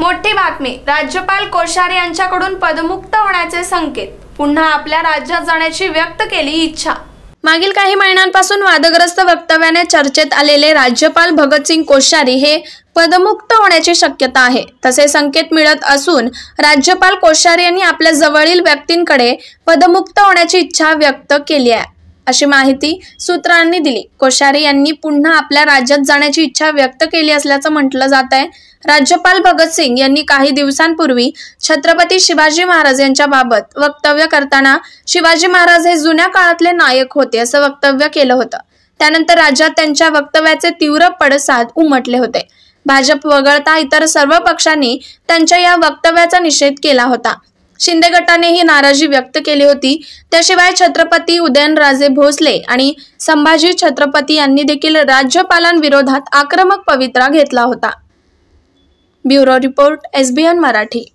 मोठी बातमी राज्यपाल कोश्यारी यांच्याकडून पदमुक्त होण्याचे संकेत पुन्हा आपल्या राज्यात जाण्याची व्यक्त केली इच्छा मागील काही महिन्यांपासून वादग्रस्त वक्तव्याने चर्चेत आलेले राज्यपाल भगतसिंग कोश्यारी हे पदमुक्त होण्याची शक्यता आहे तसे संकेत मिळत असून राज्यपाल कोश्यारी यांनी आपल्या जवळील व्यक्तींकडे पदमुक्त होण्याची इच्छा व्यक्त केली आहे अशी माहिती सूत्रांनी दिली कोश्यारी यांनी पुन्हा आपल्या राज्यात जाण्याची इच्छा व्यक्त केली असल्याचं म्हटलं जात आहे राज्यपाल भगतसिंग यांनी काही दिवसांपूर्वी छत्रपती शिवाजी महाराज यांच्या बाबत वक्तव्य करताना शिवाजी महाराज हे जुन्या काळातले नायक होते असं वक्तव्य केलं होतं त्यानंतर राज्यात त्यांच्या वक्तव्याचे तीव्र पडसाद उमटले होते भाजप वगळता इतर सर्व पक्षांनी त्यांच्या या वक्तव्याचा निषेध केला होता शिंदे गटाने ही नाराजी व्यक्त केली होती त्याशिवाय छत्रपती उदयनराजे भोसले आणि संभाजी छत्रपती यांनी देखील राज्यपालांविरोधात आक्रमक पवित्रा घेतला होता ब्युरो रिपोर्ट एसबीएन मराठी